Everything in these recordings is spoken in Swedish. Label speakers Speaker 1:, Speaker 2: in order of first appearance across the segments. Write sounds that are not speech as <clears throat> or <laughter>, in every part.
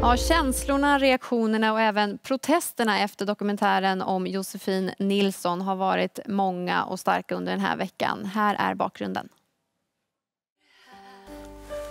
Speaker 1: Ja, känslorna, reaktionerna och även protesterna efter dokumentären om Josefin Nilsson har varit många och starka under den här veckan. Här är bakgrunden.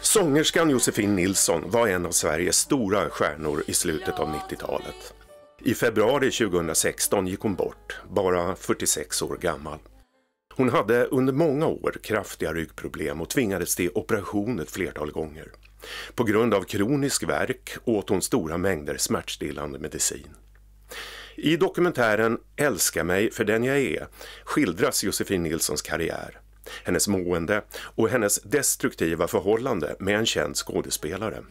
Speaker 2: Sångerskan Josefin Nilsson var en av Sveriges stora stjärnor i slutet av 90-talet. I februari 2016 gick hon bort, bara 46 år gammal. Hon hade under många år kraftiga ryggproblem och tvingades till operation ett flertal gånger. På grund av kronisk värk åt hon stora mängder smärtstillande medicin. I dokumentären Älska mig för den jag är skildras Josefin Nilssons karriär, hennes mående och hennes destruktiva förhållande med en känd skådespelare.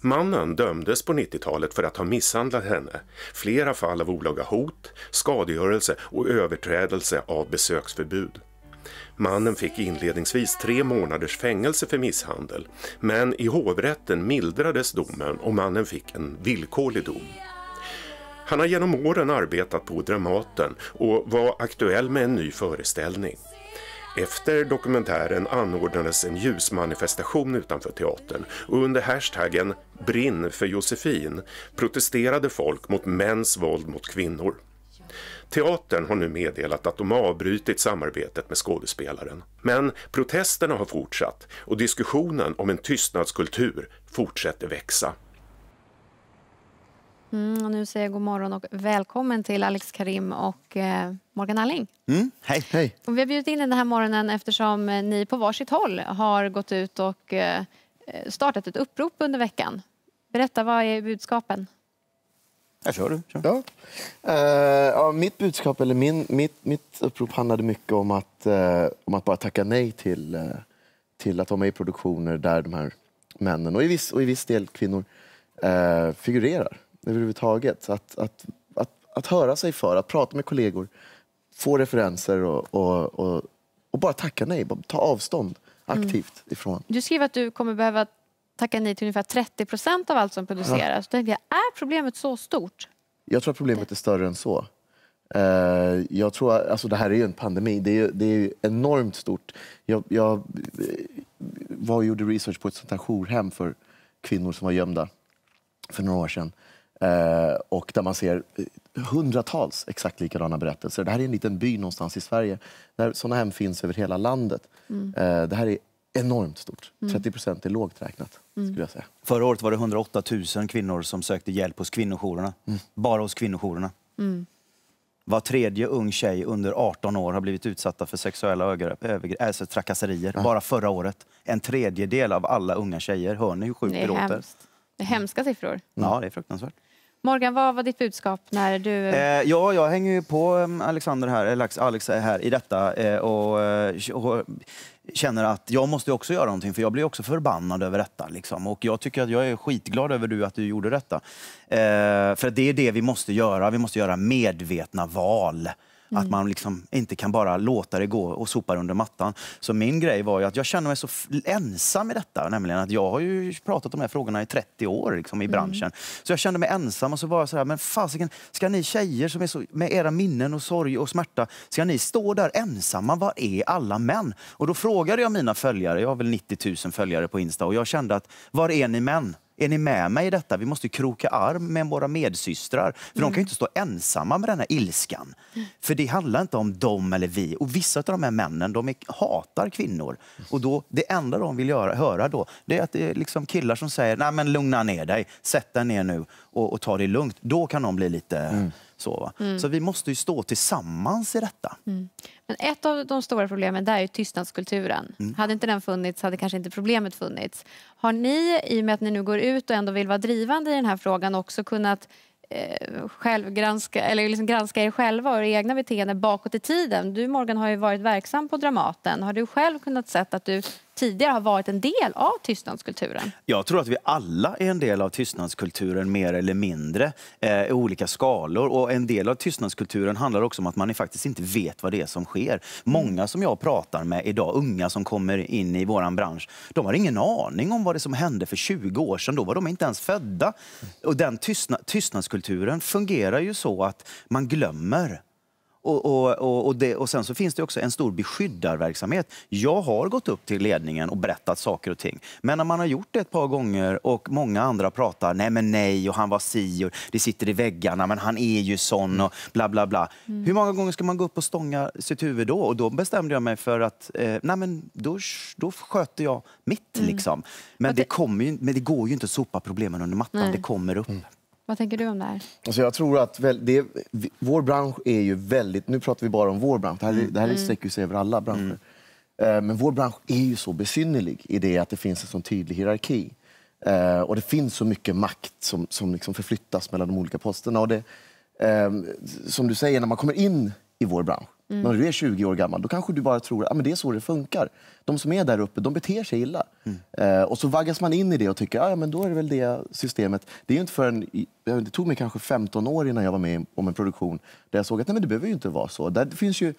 Speaker 2: Mannen dömdes på 90-talet för att ha misshandlat henne. Flera fall av olaga hot, skadegörelse och överträdelse av besöksförbud. Mannen fick inledningsvis tre månaders fängelse för misshandel men i hovrätten mildrades domen och mannen fick en villkorlig dom. Han har genom åren arbetat på Dramaten och var aktuell med en ny föreställning. Efter dokumentären anordnades en ljusmanifestation utanför teatern och under hashtaggen “Brinn för Josefin” protesterade folk mot mäns våld mot kvinnor. Teatern har nu meddelat att de avbrutit samarbetet med skådespelaren. Men protesterna har fortsatt och diskussionen om en tystnadskultur fortsätter växa.
Speaker 1: Mm, och nu säger jag god morgon och välkommen till Alex Karim och eh, Morgan Alling.
Speaker 3: Mm, hej. hej.
Speaker 1: Och vi har bjudit in den här morgonen eftersom eh, ni på varsitt håll har gått ut och eh, eh, startat ett upprop under veckan. Berätta, vad är budskapen?
Speaker 3: Jag kör du. Kör. Ja. Uh, ja, mitt budskap, eller min, mitt, mitt upprop handlade mycket om att, uh, om att bara tacka nej till, uh, till att vara med i produktioner där de här männen, och i viss, och i viss del kvinnor, figurerar överhuvudtaget. Att, att, att, att höra sig för, att prata med kollegor, få referenser och, och, och, och bara tacka nej. ta avstånd mm. aktivt mm. ifrån.
Speaker 1: Du skriver att du kommer behöva tacka nej till ungefär 30 procent av allt som produceras. Ja. Jag, är problemet så stort?
Speaker 3: Jag tror att problemet är större än så. Eh, jag tror, alltså det här är ju en pandemi, det är, det är enormt stort. Jag, jag eh, var och gjorde research på ett sånt här jourhem för kvinnor som var gömda för några år sedan. Eh, och där man ser eh, hundratals exakt likadana berättelser. Det här är en liten by någonstans i Sverige. Där sådana hem finns över hela landet. Mm. Eh, det här är enormt
Speaker 4: stort. 30 mm. procent är lågt räknat. Mm. Skulle jag säga. Förra året var det 108 000 kvinnor som sökte hjälp hos kvinnojourerna. Mm. Bara hos kvinnojourerna. Mm. Var tredje ung tjej under 18 år har blivit utsatta för sexuella alltså trakasserier. Ja. Bara förra året. En tredjedel av alla unga tjejer. Hör ni hur sjukt det låter?
Speaker 1: Det är hemska siffror.
Speaker 4: Ja, det är fruktansvärt.
Speaker 1: Morgan, vad var ditt budskap när du... Eh,
Speaker 4: ja, jag hänger ju på ehm, Alexander här, eller Alex här i detta eh, och, eh, känner att jag måste också göra någonting för jag blir också förbannad över detta. Liksom. Och jag tycker att jag är skitglad över du att du gjorde detta. för det är det vi måste göra, vi måste göra medvetna val. Mm. Att man liksom inte kan bara låta det gå och sopa under mattan. Så min grej var ju att jag känner mig så ensam i detta. Nämligen att jag har ju pratat om de här frågorna i 30 år liksom, i mm. branschen. Mm. Så jag kände mig ensam och så var jag så här, men fasiken, ska ni tjejer som är så, med era minnen och sorg och smärta, ska ni stå där ensamma? Var är alla män? Och då frågade jag mina följare, jag har väl 90 000 följare på Insta, och jag kände att var är ni män? Är ni med mig i detta? Vi måste kroka arm med våra medsystrar. För mm. de kan mm. inte stå ensamma med den här ilskan. Mm. För det handlar inte om dem eller vi. Och vissa av de här männen, de är, hatar kvinnor. Och då, det enda de vill göra, höra då, det är att det är liksom killar som säger, nej men lugna ner dig, sätt dig ner nu och, och ta det lugnt. Då kan de bli lite... Mm så, mm. så vi måste ju stå tillsammans i detta.
Speaker 1: Mm. Men ett av de stora problemen där är ju tystnadskulturen. Mm. Hade inte den funnits hade kanske inte problemet funnits. Har ni, i och med att ni nu går ut och ändå vill vara drivande i den här frågan, också kunnat eh, självgranska eller liksom granska er själva och era egna beteenden bakåt i tiden. Du Morgan har ju varit verksam på Dramaten. Har du själv kunnat se att du tidigare har varit en del av tystnadskulturen?
Speaker 4: Jag tror att vi alla är en del av tystnadskulturen mer eller mindre eh, i olika skalor. Och en del av tystnadskulturen handlar också om att man faktiskt inte vet vad det är som sker. Många som jag pratar med idag, unga som kommer in i vår bransch, de har ingen aning om vad det som hände för 20 år sedan. Då var de inte ens födda. Och den tystna, tystnadskulturen fungerar ju så att man glömmer och, och, och, och, det, och sen så finns det också en stor beskyddarverksamhet. Jag har gått upp till ledningen och berättat saker och ting. Men när man har gjort det ett par gånger och många andra pratar, nej men nej och han var si och det sitter i väggarna, men han är ju sån och bla bla bla. Mm. Hur många gånger ska man gå upp och stånga sitt huvud då? Och då bestämde jag mig för att, eh, nej men då, då sköter jag mitt mm. liksom. Men det, kommer ju, men det går ju inte att sopa problemen under mattan, nej. det kommer upp. Mm.
Speaker 1: Vad tänker du om det här?
Speaker 4: Alltså jag tror att väl, det, vår bransch är ju
Speaker 3: väldigt... Nu pratar vi bara om vår bransch. Det här, mm. det här mm. sträcker sig över alla branscher. Mm. Eh, men vår bransch är ju så besynnerlig i det att det finns en sån tydlig hierarki. Eh, och det finns så mycket makt som, som liksom förflyttas mellan de olika posterna. Och det, ehm, som du säger, när man kommer in i vår bransch. Mm. när du är 20 år gammal, då kanske du bara tror att ah, det är så det funkar. De som är där uppe, de beter sig illa. Mm. Eh, och så vaggas man in i det och tycker, ah, ja då är det väl det systemet. Det, är inte förrän, det tog mig kanske 15 år innan jag var med om en produktion där jag såg att nej, men det behöver ju inte vara så. Där finns ju...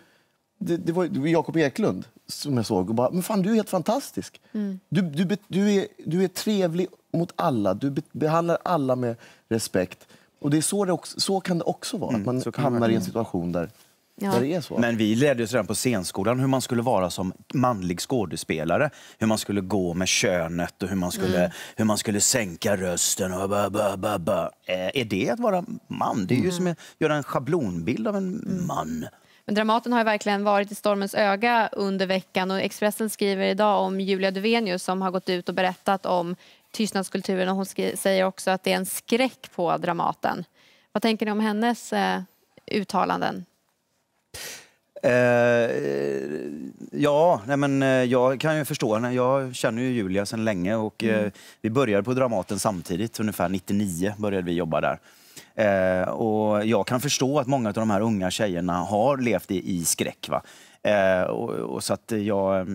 Speaker 3: Det, det, var, Jakob Eklund som jag såg och bara, men fan du är helt fantastisk. Mm. Du, du, du, är, du är trevlig mot alla, du be, behandlar alla med respekt. Och det är så, det också, så kan det också vara, mm, att man hamnar i en situation där
Speaker 4: Ja. det är så. Men vi lärde oss redan på scenskolan hur man skulle vara som manlig skådespelare. Hur man skulle gå med könet och hur man skulle, mm. hur man skulle sänka rösten. Och ba, ba, ba, ba. Eh, är det att vara man? Det är ju mm. som att göra en schablonbild av en mm. man.
Speaker 1: Men Dramaten har verkligen varit i stormens öga under veckan och Expressen skriver idag om Julia Duvenius som har gått ut och berättat om tystnadskulturen och hon säger också att det är en skräck på Dramaten. Vad tänker ni om hennes eh, uttalanden?
Speaker 4: Eh, ja, nej men, eh, jag kan ju förstå henne. Jag känner ju Julia sedan länge och eh, mm. eh, vi började på Dramaten samtidigt, ungefär 99 började vi jobba där. Eh, och jag kan förstå att många av de här unga tjejerna har levt i, i skräck. Va? Eh, och, och, så att jag, eh,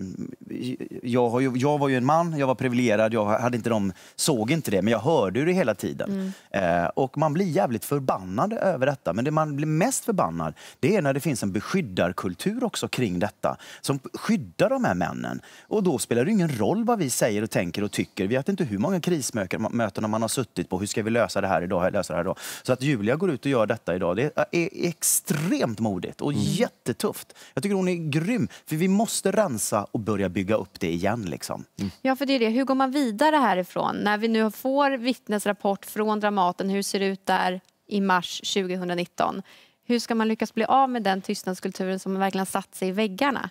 Speaker 4: jag, ju, jag, var ju en man, jag var privilegierad, jag hade inte de, såg inte det, men jag hörde det hela tiden. Mm. Eh, och man blir jävligt förbannad över detta, men det man blir mest förbannad det är när det finns en beskyddarkultur också kring detta, som skyddar de här männen. Och då spelar det ingen roll vad vi säger och tänker och tycker. Vi vet inte hur många krismöten man har suttit på, hur ska vi lösa det här idag, lösa det här idag. Så att Julia går ut och gör detta idag, det är extremt modigt och mm. jättetufft. Jag tycker hon är är grym. För vi måste rensa och börja bygga upp det igen. Liksom. Mm.
Speaker 1: Ja, för det är det. Hur går man vidare härifrån? När vi nu får vittnesrapport från Dramaten, hur ser det ut där i mars 2019? Hur ska man lyckas bli av med den tystnadskulturen som verkligen satt sig i väggarna?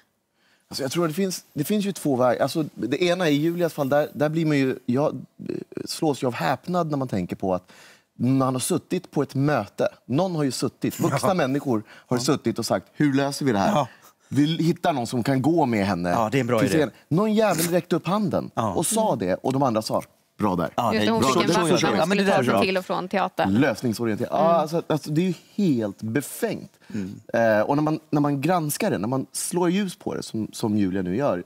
Speaker 3: Alltså jag tror det finns, det finns ju två vägar. Alltså det ena i Julias fall, där, där blir man ju, jag eh, slås ju av häpnad när man tänker på att man har suttit på ett möte. Någon har ju suttit, vuxna ja. människor har ja. suttit och sagt hur löser vi det här? Ja vi hittar någon som kan gå med henne. Ja, det är en bra idé. Någon jävel räckte upp handen ja. och sa mm. det och de andra sa bra där. Ja, Just det, hon bra. fick en vass när hon skulle ta sig till och från teatern. Lösningsorienterat. Mm. Alltså, alltså, det är ju helt befängt. Mm. Eh, och när man, när man granskar det, när man slår ljus på det, som, som Julia nu gör,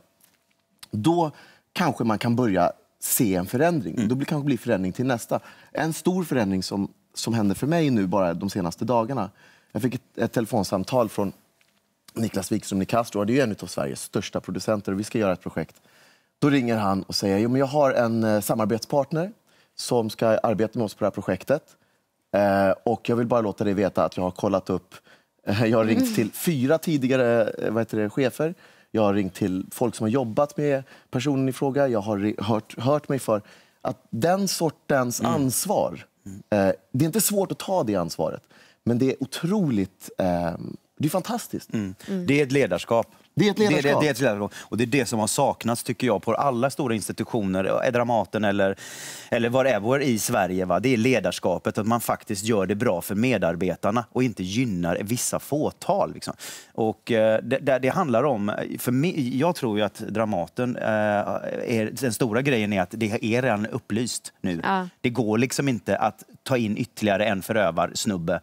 Speaker 3: då kanske man kan börja se en förändring. Mm. Då blir, kanske blir förändring till nästa. En stor förändring som, som hände för mig nu bara de senaste dagarna. Jag fick ett, ett telefonsamtal från Niklas Wikström Nicastro, det är ju en av Sveriges största producenter och vi ska göra ett projekt. Då ringer han och säger, jo men jag har en eh, samarbetspartner som ska arbeta med oss på det här projektet. Eh, och jag vill bara låta dig veta att jag har kollat upp, eh, jag har ringt mm. till fyra tidigare eh, vad heter det, chefer. Jag har ringt till folk som har jobbat med personen i fråga. Jag har hört, hört mig för att den sortens mm. ansvar, mm. eh, det är inte svårt att ta det ansvaret. Men det är otroligt ehm, det är
Speaker 4: fantastiskt. Mm. Det är ett ledarskap. Det är ett ledarskap. Det, det, det är ett Och det är det som har saknats tycker jag på alla stora institutioner, eh, Dramaten eller, eller whatever i Sverige. Va? Det är ledarskapet, att man faktiskt gör det bra för medarbetarna och inte gynnar vissa fåtal. Liksom. Och eh, det, det, handlar om, eh, för mig, jag tror ju att Dramaten, eh, är, den stora grejen är att det är redan upplyst nu. Ja. Det går liksom inte att ta in ytterligare en förövarsnubbe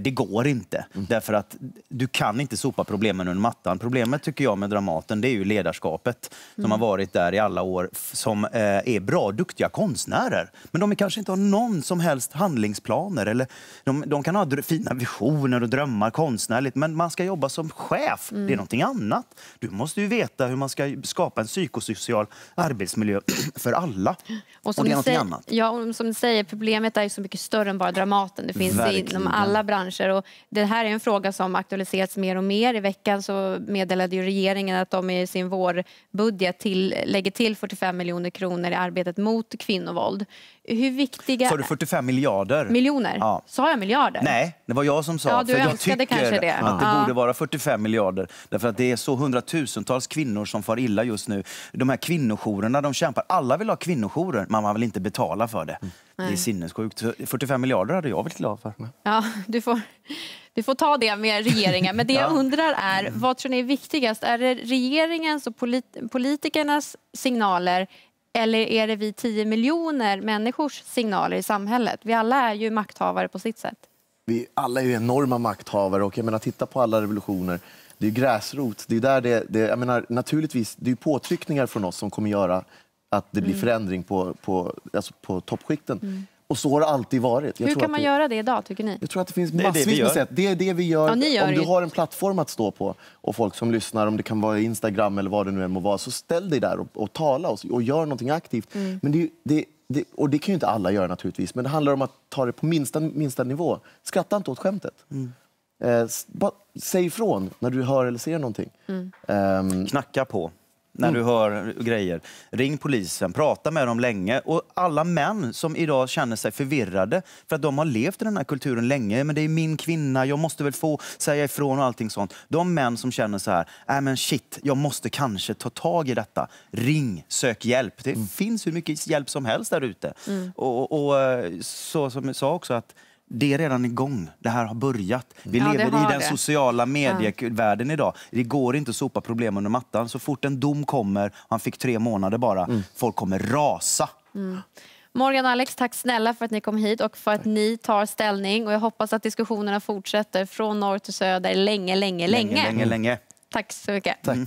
Speaker 4: det går inte. Mm. Därför att du kan inte sopa problemen under mattan. Problemet tycker jag med Dramaten, det är ju ledarskapet mm. som har mm. varit där i alla år, som eh, är bra, duktiga konstnärer. Men de kanske inte har någon som helst handlingsplaner. Eller de, de kan ha fina visioner och drömmar konstnärligt, men man ska jobba som chef. Mm. Det är mm. någonting annat. Du måste ju veta hur man ska skapa en psykosocial arbetsmiljö <clears throat> för alla. Och, som och det är någonting säger, annat.
Speaker 1: Ja, som ni säger, problemet är ju så mycket större än bara Dramaten. Det finns Verkligen. inom alla branscher. Och det här är en fråga som aktualiserats mer och mer. I veckan så meddelade meddelade ju regeringen att de i sin vårbudget till, lägger till 45 miljoner kronor i arbetet mot kvinnovåld. Hur viktiga... Sa du 45
Speaker 4: miljarder? Miljoner. Ja.
Speaker 1: Sa jag miljarder? Nej,
Speaker 4: det var jag som sa. Ja, du jag tycker kanske det. att det borde vara 45 miljarder. Därför att det är så hundratusentals kvinnor som far illa just nu. De här kvinnojourerna, de kämpar. Alla vill ha kvinnojourer, men man vill inte betala för det. Mm. Nej. Det är sinnessjukt. 45 miljarder hade jag varit glad för.
Speaker 1: Ja, du får, vi får ta det med regeringen. Men det jag undrar är, vad tror ni är viktigast? Är det regeringens och polit politikernas signaler eller är det vi 10 miljoner människors signaler i samhället? Vi alla är ju makthavare på sitt sätt.
Speaker 3: Vi alla är ju enorma makthavare och jag menar, titta på alla revolutioner. Det är ju gräsrot. Det är ju det, det, naturligtvis, det är påtryckningar från oss som kommer göra att det blir mm. förändring på, på, alltså på toppskikten. Mm. Och så har det alltid varit. Jag Hur kan man det,
Speaker 1: göra det idag tycker ni? Jag
Speaker 3: tror att det finns massvis med sätt. Det är det vi gör. Ja, gör om du har en plattform att stå på och folk som lyssnar, om det kan vara Instagram eller vad det nu än må vara, så ställ dig där och, och tala och, och gör någonting aktivt. Mm. Men det, det, och det kan ju inte alla göra naturligtvis, men det handlar om att ta det på minsta, minsta nivå. Skratta inte åt skämtet. Mm. Eh, bara, säg
Speaker 4: ifrån när du hör eller ser någonting. Mm. Um, Knacka på när mm. du hör grejer. Ring polisen, prata med dem länge. Och alla män som idag känner sig förvirrade för att de har levt i den här kulturen länge. Men det är min kvinna, jag måste väl få säga ifrån och allting sånt. De män som känner så här, äh men shit, jag måste kanske ta tag i detta. Ring, sök hjälp. Det mm. finns hur mycket hjälp som helst där ute. Mm. och, och eh, så som jag sa också att det är redan igång. Det här har börjat. Vi ja, lever i den det. sociala medievärlden ja. idag. Det går inte att sopa problem under mattan. Så fort en dom kommer, han fick tre månader bara, mm. folk kommer rasa.
Speaker 1: Mm. Morgan och Alex, tack snälla för att ni kom hit och för att ni tar ställning. Och jag hoppas att diskussionerna fortsätter från norr till söder länge, länge, länge. länge, länge, länge. Tack så mycket. Tack.
Speaker 4: Mm.